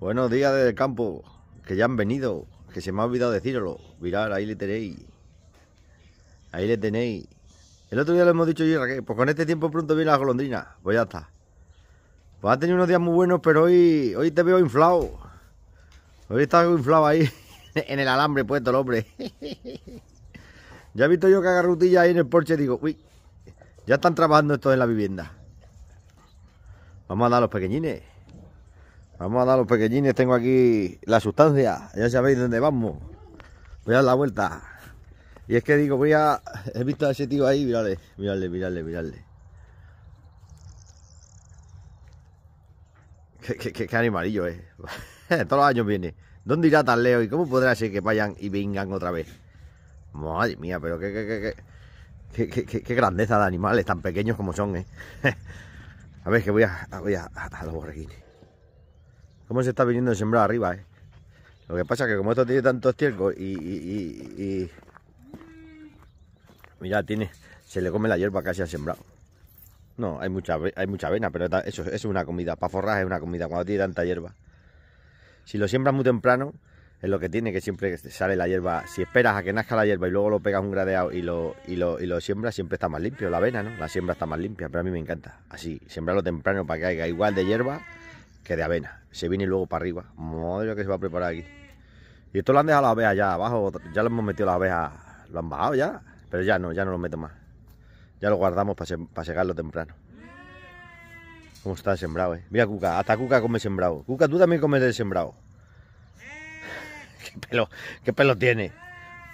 Buenos días desde el campo, que ya han venido, que se me ha olvidado decíroslo. Mirad, ahí le tenéis. Ahí le tenéis. El otro día le hemos dicho yo, Raquel, pues con este tiempo pronto viene las golondrinas. Pues ya está. Pues ha tenido unos días muy buenos, pero hoy, hoy te veo inflado. Hoy estás inflado ahí, en el alambre puesto el hombre. ya he visto yo que haga ahí en el porche digo, uy, ya están trabajando esto en la vivienda. Vamos a dar a los pequeñines. Vamos a dar los pequeñines, tengo aquí la sustancia, ya sabéis dónde vamos. Voy a dar la vuelta. Y es que digo, voy a... He visto a ese tío ahí, miradle, miradle, miradle, miradle. Qué, animalillo es. Eh. Todos los años viene. ¿Dónde irá tan leo y cómo podrá ser que vayan y vengan otra vez? Madre mía, pero qué, qué, grandeza de animales tan pequeños como son, ¿eh? a ver, que voy a, voy a, a los borreguines cómo se está viniendo a sembrar arriba, eh? Lo que pasa es que como esto tiene tantos estiércol y, y, Mira, tiene... Se le come la hierba casi al sembrado. No, hay mucha, hay mucha avena, pero eso, es una comida. Para forraje es una comida cuando tiene tanta hierba. Si lo siembras muy temprano, es lo que tiene, que siempre sale la hierba. Si esperas a que nazca la hierba y luego lo pegas un gradeado y lo, lo, siembras, siempre está más limpio la avena, ¿no? La siembra está más limpia, pero a mí me encanta. Así, sembrarlo temprano para que haya igual de hierba que de avena. Se viene luego para arriba. Madre que se va a preparar aquí. Y esto lo han dejado las abejas ya abajo. Ya lo hemos metido las abejas Lo han bajado ya. Pero ya no, ya no lo meto más. Ya lo guardamos para, secarlo temprano. ¿Cómo está el sembrado, eh? Mira, Cuca, hasta Cuca come sembrado. Cuca, tú también comes el sembrado. ¿Qué pelo, qué pelo tiene?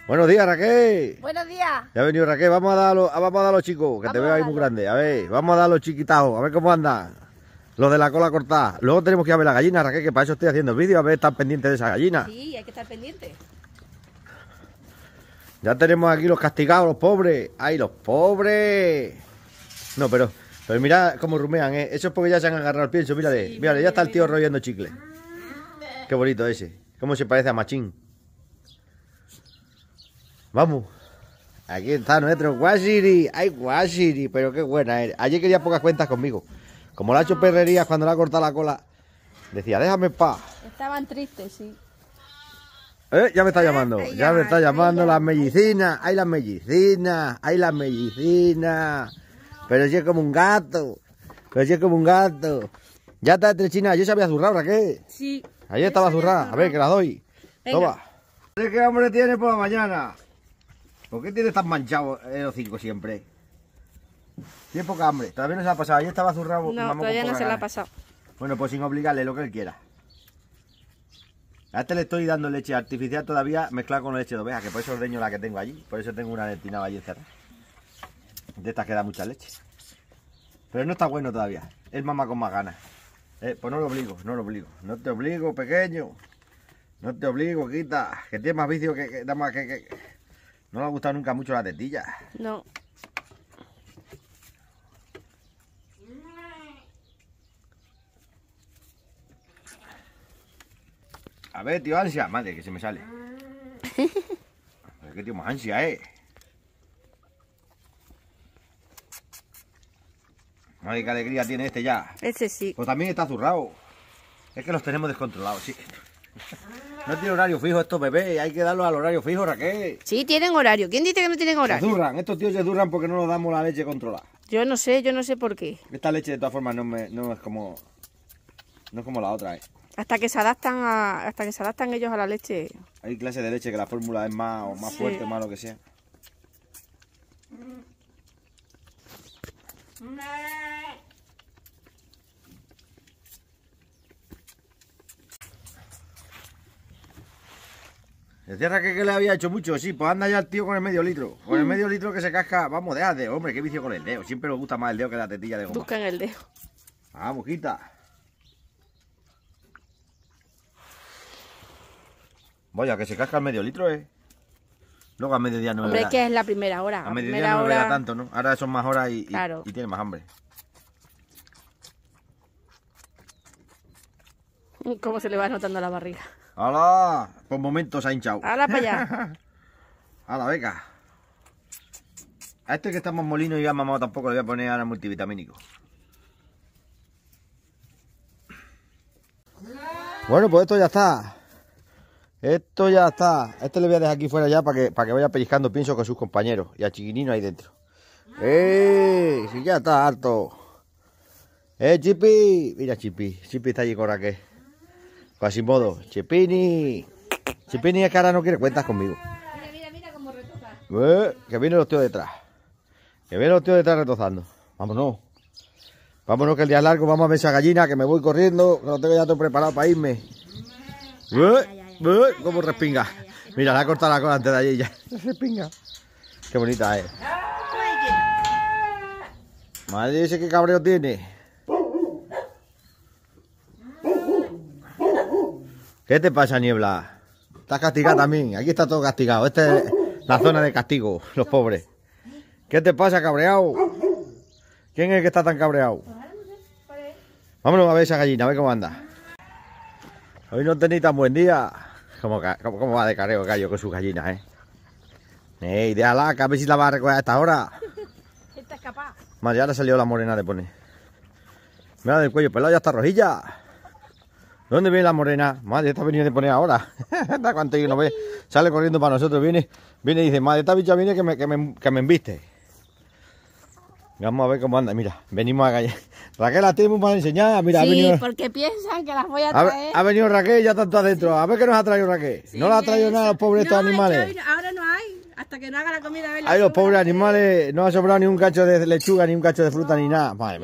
Buenos días, Raquel. Buenos días. Ya ha venido Raquel, vamos a darlo vamos a dar chicos, que te veo ahí muy grande. A ver, vamos a dar a los chiquitajos, a ver cómo andan los de la cola cortada. Luego tenemos que ir a ver la gallina, Raquel, que para eso estoy haciendo vídeo, a ver, estar pendiente de esa gallina. Sí, hay que estar pendiente. Ya tenemos aquí los castigados, los pobres. ¡Ay, los pobres! No, pero, pero mira cómo rumean, ¿eh? Eso es porque ya se han agarrado el pienso, mírale. ya está el tío rollando chicle. Qué bonito ese. ¿Cómo se parece a Machín? Vamos. Aquí está nuestro Guasiri. ¡Ay, Guasiri! Pero qué buena eres. Ayer quería pocas cuentas conmigo. Como la ha hecho perrerías cuando le ha cortado la cola. Decía, déjame pa'. Estaban tristes, sí. Eh, ya me está ah, llamando, ya, me está llamando las medicinas, hay las medicinas, hay las medicinas. Pero si es como un gato, pero si es como un gato. Ya está China, yo se había zurrado, ¿qué? Sí. Ahí estaba zurrada, a ver que la doy. Toma. ¿Qué hambre tiene por la mañana? ¿Por qué tienes tan manchado el cinco siempre? Tiene poca hambre, todavía no se la ha pasado. Ayer estaba zurrado. No, todavía no se la ha pasado. Bueno, pues sin obligarle lo que él quiera. A este le estoy dando leche artificial todavía mezclada con leche de oveja, que por eso ordeño la que tengo allí. Por eso tengo una destinada allí De estas que da mucha leche. Pero no está bueno todavía. Es mamá con más ganas. Eh, pues no lo obligo, no lo obligo. No te obligo, pequeño. No te obligo, quita. Que tiene más vicio que... que, que, que... No le ha gustado nunca mucho la tetilla. No. A ver, tío, ansia. Madre, que se me sale. qué tío más ansia, eh. Madre, qué alegría tiene este ya. Ese sí. Pues también está zurrado. Es que los tenemos descontrolados, sí. No tiene horario fijo estos bebés, hay que darlos al horario fijo, Raquel. Sí, tienen horario. ¿Quién dice que no tienen horario? Se estos tíos se zurran porque no nos damos la leche controlada. Yo no sé, yo no sé por qué. Esta leche de todas formas no, no es como no es como la otra, eh. Hasta que se adaptan hasta que se adaptan ellos a la leche. Hay clases de leche que la fórmula es más o más fuerte, más lo que sea. Decía que, que le había hecho mucho, sí, pues anda ya el tío con el medio litro. Con el mm. medio litro que se casca, vamos, de de, hombre, qué vicio con el dedo. Siempre le gusta más el dedo que la tetilla de goma. Buscan el dedo. Ah, mosquita. Vaya, que se casca el medio litro, ¿eh? Luego a mediodía no Hombre, es que es la primera hora. A, mediodía no hora... tanto, ¿no? Ahora son más horas y, tiene más hambre. ¿Cómo se le va notando la barriga? ¡Hala! Por momentos ha hinchado. ¡Hala para allá! ¡Hala, beca! A este que estamos molinos y ya mamado tampoco le voy a poner ahora multivitamínico. Bueno, pues esto ya está. Esto ya está. Este le voy a dejar aquí fuera ya para que, para que vaya pellizcando pienso con sus compañeros. Y a Chiquinino ahí dentro. ¡Eh! si ya está harto. ¡Eh, Chipi! Mira, Chipi. Chipi está allí con Raquel. Casi modo. Chipini. Chipini es que no quiere cuentas conmigo. Mira, mira, cómo Eh, que vienen los tíos detrás. Que vienen los tíos detrás retozando. Vámonos. Vámonos que el día es largo, vamos a ver esa gallina, que me voy corriendo, no lo tengo ya todo preparado para irme. ¿Eh? como respinga? Mira, la ha cortado la cola antes de allí ya. Respinga. Qué bonita es. Madre ese que cabreo tiene. ¿Qué te pasa, Niebla? Estás castigada también. Aquí está todo castigado. Esta es la zona de castigo, los pobres. ¿Qué te pasa, cabreado? ¿Quién es el que está tan cabreado? Vámonos a ver esa gallina, a ver cómo anda. Hoy no tenéis tan buen día. ¿Cómo, va de careo Gallo con sus gallinas, eh? ¡Ey, déjala! Que a ver si la va a recoger a esta hora. Esta capaz. ya le salió la morena de poner. Mira del cuello pelado, ya está rojilla. ¿Dónde viene la morena? Madre, esta ha de poner ahora. cuánto no ve. Sale corriendo para nosotros, viene, viene y dice, madre, esta bicha viene que me, que me, que me embiste. Vamos a ver cómo anda. Mira, venimos a calle. Raquel, ¿las tenemos para enseñar. Mira, sí, ha venido... porque piensan que las voy a traer. Ha, venido Raquel ya tanto adentro. A ver qué nos ha traído Raquel. no la ha traído nada los pobres estos animales. ahora no hay. Hasta que no haga la comida. Hay Ay, los pobres animales. No ha sobrado ni un cacho de lechuga, ni un cacho de fruta, ni nada. Madre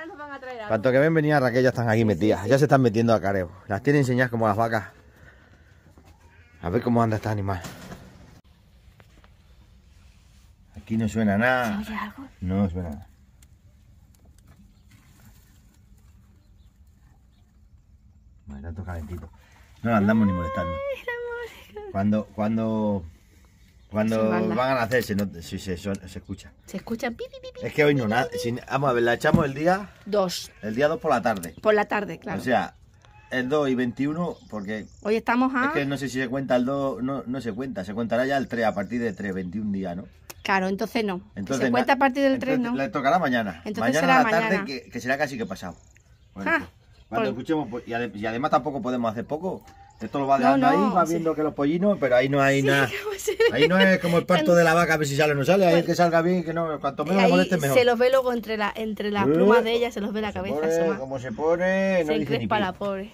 que nos van a traer Tanto que ven venía Raquel, ya están aquí metidas. Ya se están metiendo a careo. Las tiene enseñadas como las vacas. A ver cómo anda este animal. Aquí no suena nada. No suena nada. Bueno, tanto calentito. No andamos ni molestando. Cuando, cuando, cuando van a hacerse, no, si se, se, escucha. Se escuchan pi, pi, es que hoy no nada. vamos a ver, la echamos el día 2. El día 2 por la tarde. Por la tarde, claro. O sea, el 2 y 21, porque. Hoy estamos a. Es que no sé si se cuenta el 2, no, no se cuenta, se contará ya el 3, a partir de 3, 21 días, ¿no? Claro, entonces no. Entonces, se cuenta a partir del tren, no. Le tocará mañana. Entonces mañana será a la tarde, Que, será casi que pasado. Bueno, ah, pues, cuando escuchemos, pues, y, además tampoco podemos hacer poco. Esto lo va dejando ahí, va viendo que los pollinos, pero ahí no hay nada. Pues ahí no es como el parto de la vaca, a ver si sale o no sale. Ahí es que salga bien, que no, cuanto menos moleste, mejor. Se los ve luego entre, la, entre las plumas eh, de ella, se los ve la cabeza. Pone, como se pone, no se dice ni la pobre.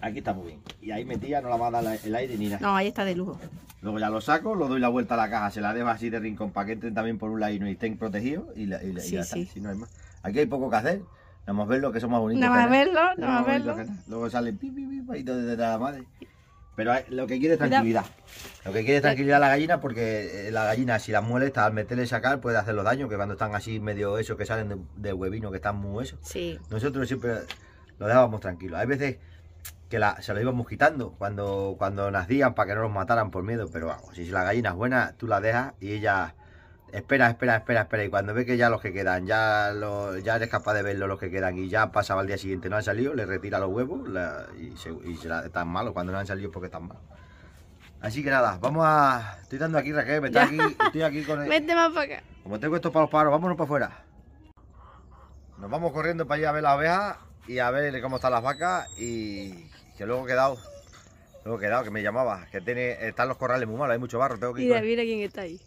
Aquí está muy bien. Y ahí metida no la va a dar el aire ni nada. No, ahí está de lujo. Luego ya lo saco, lo doy la vuelta a la caja, se la dejo así de rincón para que entren también por un lado y estén protegidos y, si no hay más. Aquí hay poco que hacer, a ver lo que son más bonitos. Vamos a verlo, vamos a verlo. Luego salen pi, pi, pi, y todo de la madre. Pero lo que quiere es tranquilidad. Lo que quiere es tranquilidad la gallina porque eh, la gallina si la molesta al meterle y sacar puede hacer los daños, que cuando están así medio eso, que salen de, de huevino, que están muy eso. Nosotros siempre lo dejábamos tranquilo. Hay veces que la, se lo íbamos quitando cuando, cuando nacían para que no los mataran por miedo. Pero vamos, si la gallina es buena, tú la dejas y ella espera, espera, espera, espera. Y cuando ve que ya los que quedan, ya, lo, ya eres capaz de verlo los que quedan y ya pasaba al día siguiente, no han salido, le retira los huevos y, se, la, están malos. Cuando no han salido porque están malos. Así que nada, vamos a... Estoy dando aquí, Raquel, estoy aquí con el... más para acá. Como tengo esto para los paros, vámonos para afuera. Nos vamos corriendo para allá a ver las ovejas y a ver cómo están las vacas y que luego he quedado, luego quedado, que me llamaba, que tiene, están los corrales muy malos, hay mucho barro, tengo que ir. Mira, mira quién está ahí.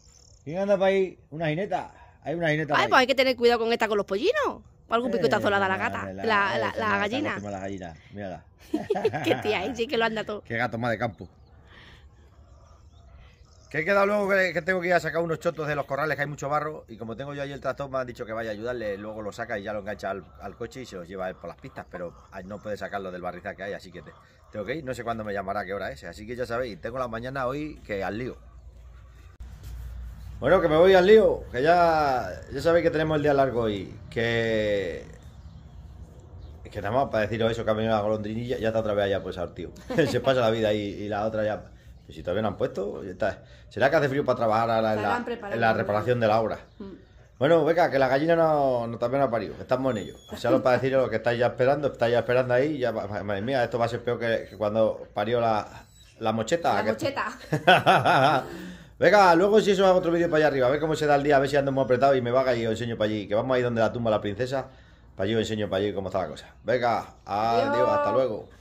¿Quién anda para ahí? Una jineta. Hay una jineta. Ay, pues hay que tener cuidado con esta, con los pollinos. O algún picotazo la da la eh, gata, la, la, eh, la, la gallina. La gallina, mírala. Qué tía, eh, sí que lo anda todo. Qué gato más de campo. Que he quedado luego que, tengo que ir a sacar unos chotos de los corrales que hay mucho barro y como tengo yo ahí el tractor me han dicho que vaya a ayudarle, luego lo saca y ya lo engancha al, coche y se los lleva él por las pistas, pero no puede sacarlo del barrizal que hay, así que tengo que ir, no sé cuándo me llamará, qué hora es, así que ya sabéis, tengo la mañana hoy que al lío. Bueno, que me voy al lío, que ya, ya sabéis que tenemos el día largo hoy, que... Es que nada más para deciros eso, que ha venido la golondrinilla, ya está otra vez allá pues tío. se pasa la vida ahí y la otra ya y si todavía no han puesto, será que hace frío para trabajar ahora en, la, reparación de la obra. Mm. Bueno, venga, que la gallina no, también ha parido, estamos en ello. O sea, lo para deciros lo que estáis ya esperando, estáis ya esperando ahí, ya, madre mía, esto va a ser peor que, cuando parió la, mocheta. La mocheta. venga, luego si eso hago otro vídeo para allá arriba, a ver cómo se da el día, a ver si ando muy apretado y me vaga y os enseño para allí, que vamos ahí donde la tumba la princesa, para allí os enseño para allí cómo está la cosa. Venga, adiós hasta luego.